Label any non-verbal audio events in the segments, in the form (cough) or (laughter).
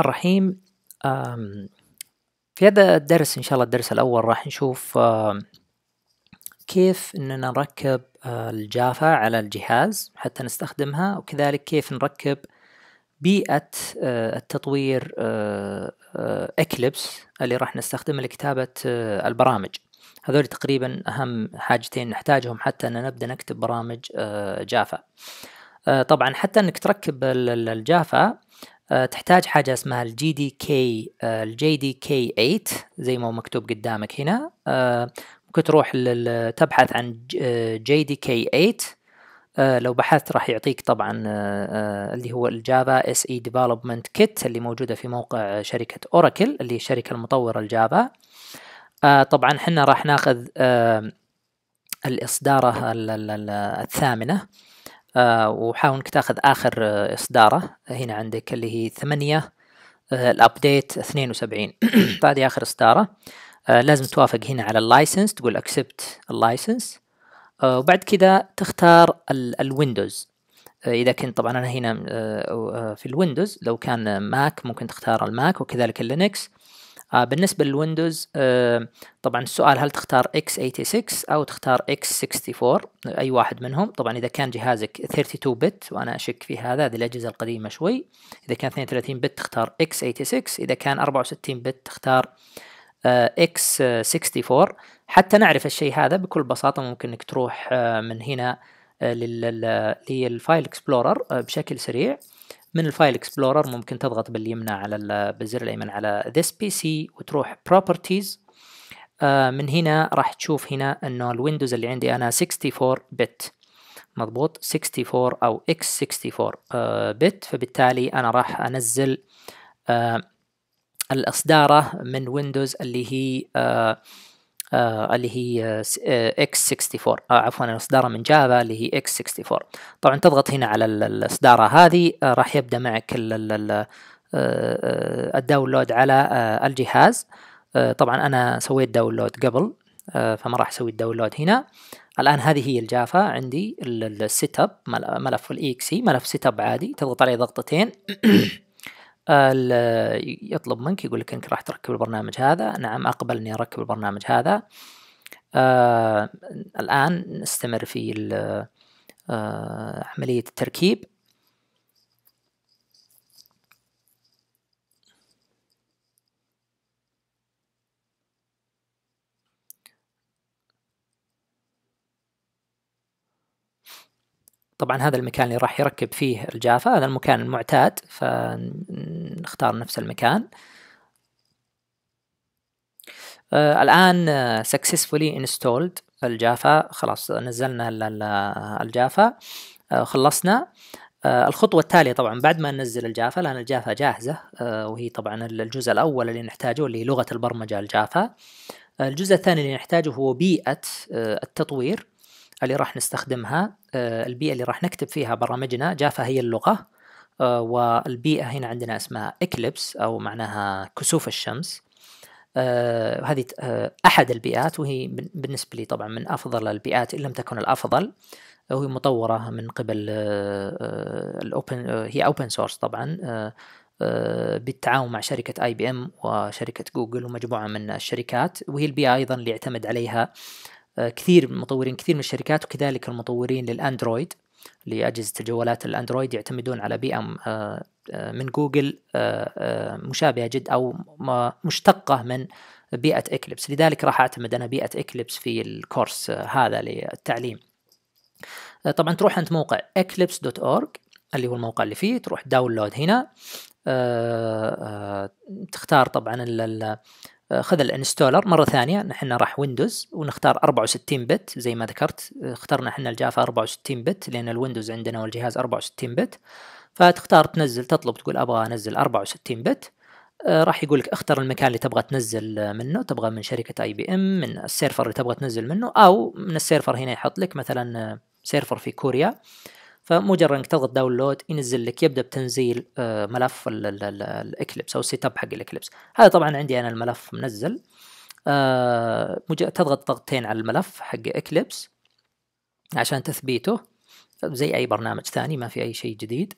الرحيم في هذا الدرس إن شاء الله الدرس الأول راح نشوف كيف أننا نركب آه، الجافا على الجهاز حتى نستخدمها وكذلك كيف نركب بيئة آه، التطوير إكليبس آه، اللي راح نستخدمها لكتابة البرامج هذول تقريبا أهم حاجتين نحتاجهم حتى أن نبدأ نكتب برامج جافا طبعا حتى أنك تركب الجافا آه، تحتاج حاجة اسمها الجي دي كي الجي دي كي 8 زي ما هو مكتوب قدامك هنا آه، ممكن تروح تبحث عن جي دي كي 8 لو بحثت راح يعطيك طبعا آه، اللي هو الجافا اس اي ديفلوبمنت كيت اللي موجودة في موقع شركة اوراكل اللي هي الشركة المطورة الجافا طبعا حنا راح ناخذ الإصدارة الثامنة آه، وحاول انك تاخذ اخر آه، اصداره هنا عندك اللي هي 8 الابديت 72 هذه اخر اصداره آه، لازم توافق هنا على اللايسنس تقول اكسبت اللايسنس وبعد كذا تختار الويندوز اذا كنت طبعا انا هنا في الويندوز لو كان ماك ممكن تختار الماك وكذلك اللينكس آه بالنسبة للويندوز آه طبعا السؤال هل تختار x86 أو تختار x64 أي واحد منهم طبعا إذا كان جهازك 32 بت وأنا أشك في هذا هذه الأجهزة القديمة شوي إذا كان 32 بت تختار x86 إذا كان 64 بت تختار آه، x 64 حتى نعرف الشيء هذا بكل بساطة ممكن انك تروح آه، من هنا آه، للفايل اكسبلورر بشكل سريع من الفايل اكسبلورر ممكن تضغط باليمنى على بالزر الايمن على this PC وتروح properties آه من هنا راح تشوف هنا انه الويندوز اللي عندي انا 64 بت مضبوط 64 او x64 آه بت فبالتالي انا راح انزل آه الاصداره من ويندوز اللي هي آه آه اللي هي اكس آه، 64 آه عفوا اصدارها من جافا اللي هي اكس 64 طبعا تضغط هنا على الاصداره هذه آه راح يبدا معك الـ الـ الـ آه، آه، الداونلود على الجهاز طبعا انا سويت داونلود قبل فما راح اسوي الداونلود هنا الان هذه هي الجافا عندي السيت اب ملف الاي اكس ملف سيت اب عادي تضغط عليه ضغطتين (clears throat) يطلب منك يقول لك انك راح تركب البرنامج هذا نعم اقبل اني اركب البرنامج هذا آه، الان نستمر في آه، عمليه التركيب طبعا هذا المكان اللي راح يركب فيه الجافا هذا المكان المعتاد ف نختار نفس المكان آه الآن آه، successfully installed الجافا خلاص نزلنا الجافا آه، خلصنا آه، الخطوة التالية طبعا بعد ما ننزل الجافا لأن الجافا جاهزة وهي طبعا الجزء الأول اللي نحتاجه اللي هي لغة البرمجة الجافا الجزء الثاني اللي نحتاجه هو بيئة التطوير اللي راح نستخدمها البيئة اللي راح نكتب فيها برامجنا جافا هي اللغة آه، والبيئة هنا عندنا اسمها إكليبس أو معناها كسوف الشمس آه، هذه آه، أحد البيئات وهي بالنسبة لي طبعا من أفضل البيئات إن لم تكن الأفضل وهي مطورة من قبل الأوبن هي أوبن سورس طبعا بالتعاون مع شركة اي بي ام وشركة جوجل ومجموعة من الشركات وهي البيئة أيضا اللي يعتمد عليها كثير مطورين كثير من الشركات وكذلك المطورين للأندرويد لأجهزة الجوالات الأندرويد يعتمدون على بيئة آه، آه، من جوجل آه، مشابهة جد أو مشتقة من بيئة إكليبس لذلك راح أعتمد أنا بيئة إكليبس في الكورس هذا للتعليم طبعا تروح أنت موقع eclipse.org اللي هو الموقع اللي فيه تروح داونلود هنا تختار طبعا آه، خذ الانستولر مرة ثانية نحن راح ويندوز ونختار 64 بت زي ما ذكرت آه، اخترنا احنا الجافا 64 بت لأن الويندوز عندنا والجهاز 64 بت فتختار تنزل تطلب تقول أبغى أنزل 64 بت آه، راح يقول لك اختر المكان اللي تبغى تنزل منه تبغى من شركة اي بي ام من السيرفر اللي تبغى تنزل منه أو من السيرفر هنا يحط لك مثلا سيرفر في كوريا فمجرد انك تضغط داونلود ينزل لك يبدا بتنزيل آه، ملف الاكليبس او السيت اب حق الاكليبس هذا طبعا عندي انا الملف منزل آه، تضغط ضغطتين على الملف حق اكليبس عشان تثبيته زي اي برنامج ثاني ما في اي شيء جديد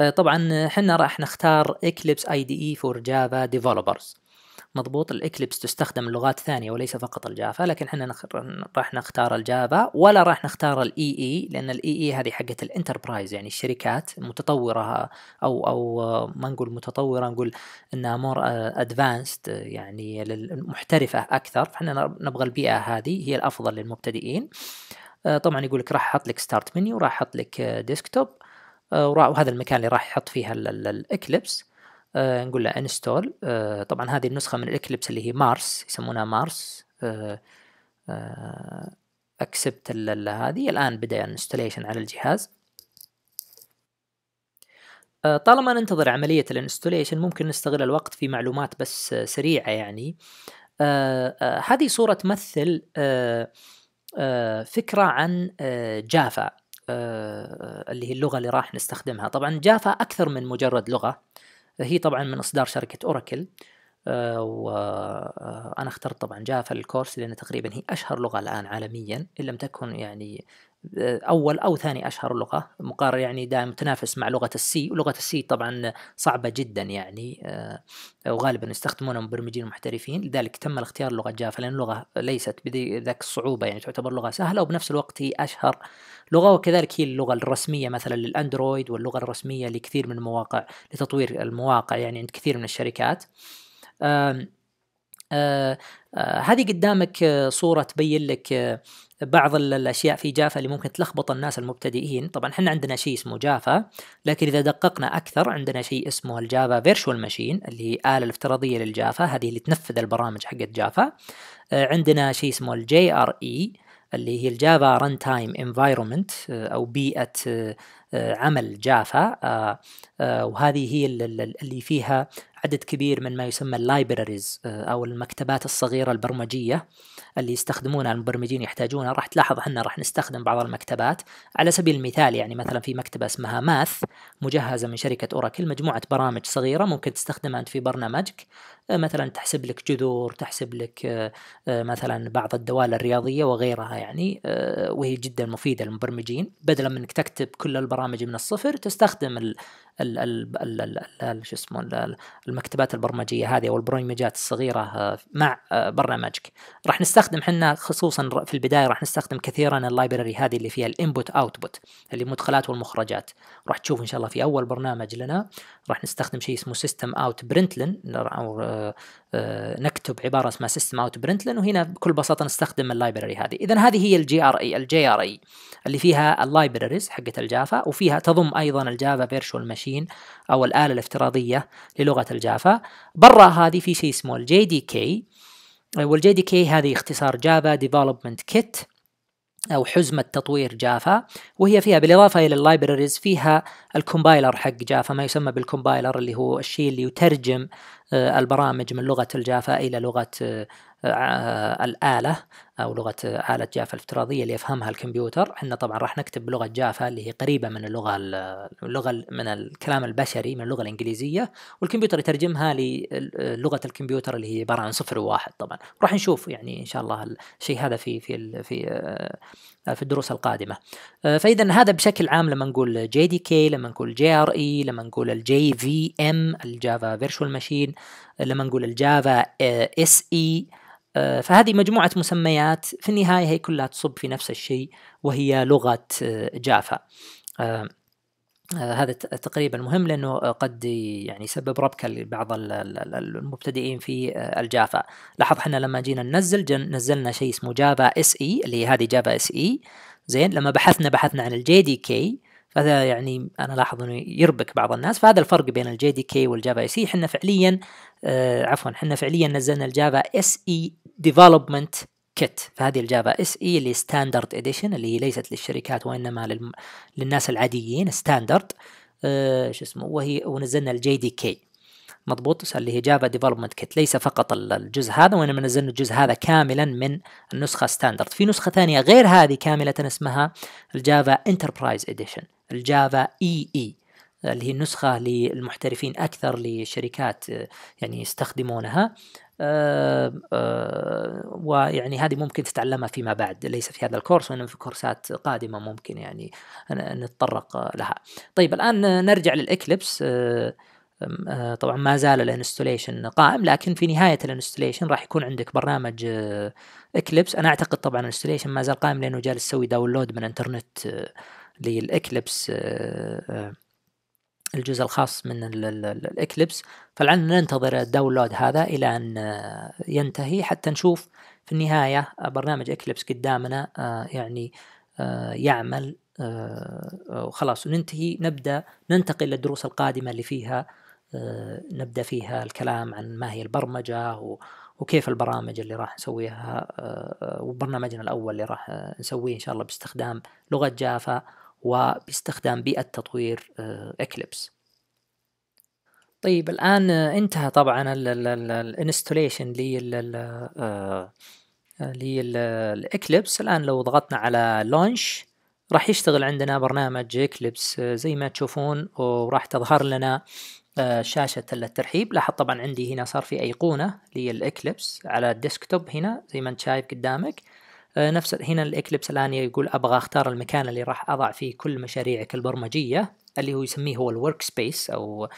آه، طبعا احنا راح نختار Eclipse IDE for Java Developers مضبوط الإكليبس تستخدم لغات ثانية وليس فقط الجافا لكن احنا نخ... راح نختار الجافا ولا راح نختار الاي اي e e، لأن الاي اي e هذه حقت الانتربرايز يعني الشركات متطورة أو أو ما نقول متطورة نقول أنها مور ادفانسد آه، يعني محترفة أكثر فاحنا نبغى البيئة هذه هي الأفضل للمبتدئين آه، طبعا يقول لك راح احط لك ستارت منيو وراح احط لك ديسكتوب آه، وهذا المكان اللي راح يحط فيها الاكليبس آه، نقول له انستول آه، طبعا هذه النسخة من الاكليبس اللي هي مارس يسمونها مارس اكسبت آه، هذه الان بدا الانستليشن على الجهاز طالما ننتظر عملية الانستليشن ممكن نستغل الوقت في معلومات بس سريعة يعني هذه صورة تمثل فكرة عن جافا اللي هي اللغة اللي راح نستخدمها طبعا جافا أكثر من مجرد لغة هي طبعا من اصدار شركه اوراكل آه، وانا اخترت طبعا جافا الكورس لان تقريبا هي اشهر لغه الان عالميا ان لم تكن يعني اول او ثاني اشهر لغه مقارنه يعني دائما تنافس مع لغه السي ولغه السي طبعا صعبه جدا يعني آه، وغالبا يستخدمونها مبرمجين محترفين لذلك تم الاختيار لغه جافا لان اللغه ليست بذاك الصعوبه يعني تعتبر لغه سهله وبنفس الوقت هي اشهر لغه وكذلك هي اللغه الرسميه مثلا للاندرويد واللغه الرسميه لكثير من المواقع لتطوير المواقع يعني عند كثير من الشركات آه، آه، هذه قدامك صورة تبين لك بعض الاشياء في جافا اللي ممكن تلخبط الناس المبتدئين طبعا احنا عندنا شيء اسمه جافا لكن اذا دققنا اكثر عندنا شيء اسمه الجافا فيرتشوال ماشين اللي هي الاله الافتراضيه للجافا هذه اللي تنفذ البرامج حقت جافا آه، عندنا شيء اسمه الجي ار اي e اللي هي الجافا ران تايم انفايرمنت او بيئه آه، عمل جافا آه، وهذه هي اللي فيها عدد كبير من ما يسمى اللايبراريز آه، او المكتبات الصغيره البرمجيه اللي يستخدمونها المبرمجين يحتاجونها راح تلاحظ احنا راح نستخدم بعض المكتبات على سبيل المثال يعني مثلا في مكتبه اسمها ماث مجهزه من شركه اوراكل مجموعه برامج صغيره ممكن تستخدمها انت في برنامجك آه، مثلا تحسب لك جذور تحسب لك آه، مثلا بعض الدوال الرياضيه وغيرها يعني وهي جدا مفيده للمبرمجين بدلا من انك تكتب كل البرامج من الصفر تستخدم ال شو اسمه المكتبات البرمجيه هذه او البرمجات الصغيره آه، مع آه، برنامجك راح نستخدم احنا خصوصا في البدايه راح نستخدم كثيرا اللايبرري هذه اللي فيها الانبوت اوتبوت اللي مدخلات والمخرجات راح تشوف ان شاء الله في اول برنامج لنا راح نستخدم شيء اسمه سيستم اوت برنتلن او آه، آه، نكتب عباره اسمها سيستم اوت برنت لانه هنا بكل بساطه نستخدم اللايبرري هذه اذا هذه هي الجي ار اي e، الجي ار اي e، اللي فيها اللايبرريز حقت الجافا وفيها تضم ايضا الجافا فيرتشوال ماشين او الاله الافتراضيه للغه الجافا برا هذه في شيء اسمه الجي دي كي والجي دي كي هذه اختصار جافا ديفلوبمنت كيت أو حزمة تطوير جافا وهي فيها بالإضافة إلى اللايبراريز فيها الكومبايلر حق جافا ما يسمى بالكومبايلر اللي هو الشيء اللي يترجم آه، البرامج من لغة الجافا إلى لغة آه، آه، الآلة أو لغة آلة جافا الافتراضية اللي يفهمها الكمبيوتر احنا طبعا راح نكتب بلغة جافا اللي هي قريبة من اللغة اللغة من الكلام البشري من اللغة الإنجليزية والكمبيوتر يترجمها للغة الكمبيوتر اللي هي عبارة عن صفر وواحد طبعا راح نشوف يعني إن شاء الله الشيء هذا في في في آه، في الدروس القادمة آه، فإذا هذا بشكل عام لما نقول جي دي كي لما نقول جي ار اي لما نقول الجي في ام الجافا فيرشوال ماشين لما نقول الجافا اس اي آه، فهذه مجموعة مسميات في النهاية هي كلها تصب في نفس الشيء وهي لغة آه، جافا آه، هذا تقريبا مهم لانه قد يعني يسبب ربكه لبعض المبتدئين في الجافا لاحظ احنا لما جينا ننزل نزلنا شيء اسمه جافا اس اي e، اللي هذه جافا اس اي e. زين لما بحثنا بحثنا عن الجي دي كي فهذا يعني انا لاحظ انه يربك بعض الناس فهذا الفرق بين الجي دي كي والجافا اس اي e. احنا فعليا عفوا احنا فعليا نزلنا الجافا اس اي ديفلوبمنت كيت فهذه الجافا اس اي e اللي ستاندرد اديشن اللي هي ليست للشركات وانما للم... للناس العاديين ستاندرد آه شو اسمه وهي ونزلنا الجي دي كي مضبوط اللي هي جافا ديفلوبمنت كيت ليس فقط الجزء هذا وانما نزلنا الجزء هذا كاملا من النسخه ستاندرد في نسخه ثانيه غير هذه كامله اسمها الجافا انتربرايز اديشن الجافا اي اي اللي هي نسخة للمحترفين أكثر لشركات آه، يعني يستخدمونها آه، آه، ويعني هذه ممكن تتعلمها فيما بعد ليس في هذا الكورس وإنما في كورسات قادمة ممكن يعني نتطرق لها طيب الآن نرجع للإكليبس آه، طبعا ما زال الانستوليشن قائم لكن في نهاية الانستوليشن راح يكون عندك برنامج اكليبس انا اعتقد طبعا الانستوليشن ما زال قائم لانه جالس يسوي داونلود من انترنت للاكليبس الجزء الخاص من الإكليبس فلعلنا ننتظر الداونلود هذا إلى أن آه، ينتهي حتى نشوف في النهاية برنامج إكليبس قدامنا آه، يعني آه، يعمل وخلاص وننتهي نبدأ ننتقل للدروس القادمة اللي فيها نبدأ فيها الكلام عن ما هي البرمجة وكيف البرامج اللي راح نسويها وبرنامجنا الأول اللي راح نسويه إن شاء الله باستخدام لغة جافا وباستخدام بيئة تطوير إكليبس آه، طيب الآن آه، انتهى طبعا الانستوليشن آه، للإكليبس الآن لو ضغطنا على لونش راح يشتغل عندنا برنامج إكليبس زي ما تشوفون وراح تظهر لنا شاشة الترحيب لاحظ طبعا عندي هنا صار في أيقونة للإكليبس على الديسكتوب هنا زي ما انت شايف قدامك آه، نفس هنا الاكليبس الان يقول ابغى اختار المكان اللي راح اضع فيه كل مشاريعك البرمجيه اللي هو يسميه هو الورك سبيس او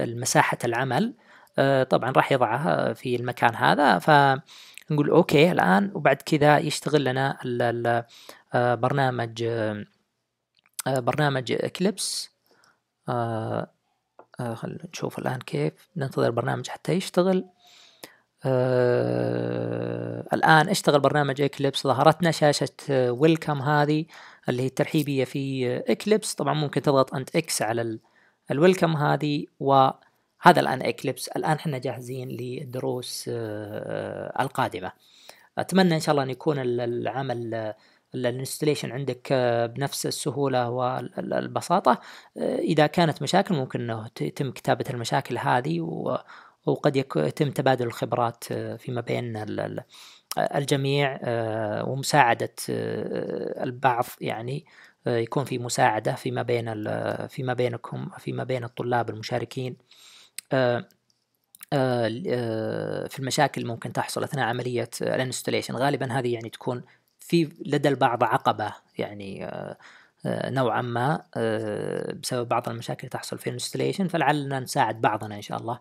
مساحه العمل آه، طبعا راح يضعها في المكان هذا فنقول اوكي الان وبعد كذا يشتغل لنا آه، برنامج برنامج اكليبس خلينا نشوف الان كيف ننتظر البرنامج حتى يشتغل آه الآن اشتغل برنامج إكليبس ظهرتنا شاشة ويلكم آه، هذه اللي هي الترحيبية في إكليبس آه، طبعا ممكن تضغط أنت إكس على الويلكم هذه وهذا الآن إكليبس الآن احنا جاهزين للدروس آه،, آه القادمة أتمنى إن شاء الله أن يكون العمل الانستليشن عندك بنفس السهولة والبساطة إذا كانت مشاكل ممكن أنه يتم كتابة المشاكل هذه و وقد يتم تبادل الخبرات آه، فيما بين الجميع آه، ومساعدة آه، البعض يعني يكون في مساعدة فيما بين فيما بينكم فيما بين الطلاب المشاركين في المشاكل اللي ممكن تحصل اثناء عمليه الانستليشن غالبا هذه يعني تكون في لدى البعض عقبه يعني نوعا ما بسبب بعض المشاكل اللي تحصل في الانستليشن فلعلنا نساعد بعضنا ان شاء الله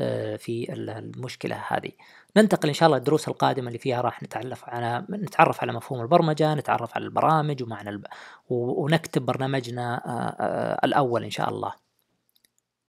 آه، في المشكله هذه. ننتقل ان شاء الله الدروس القادمه اللي فيها راح نتعرف على نتعرف على مفهوم البرمجه، نتعرف على البرامج ومعنى الب... ونكتب برنامجنا آه، آه، الاول ان شاء الله.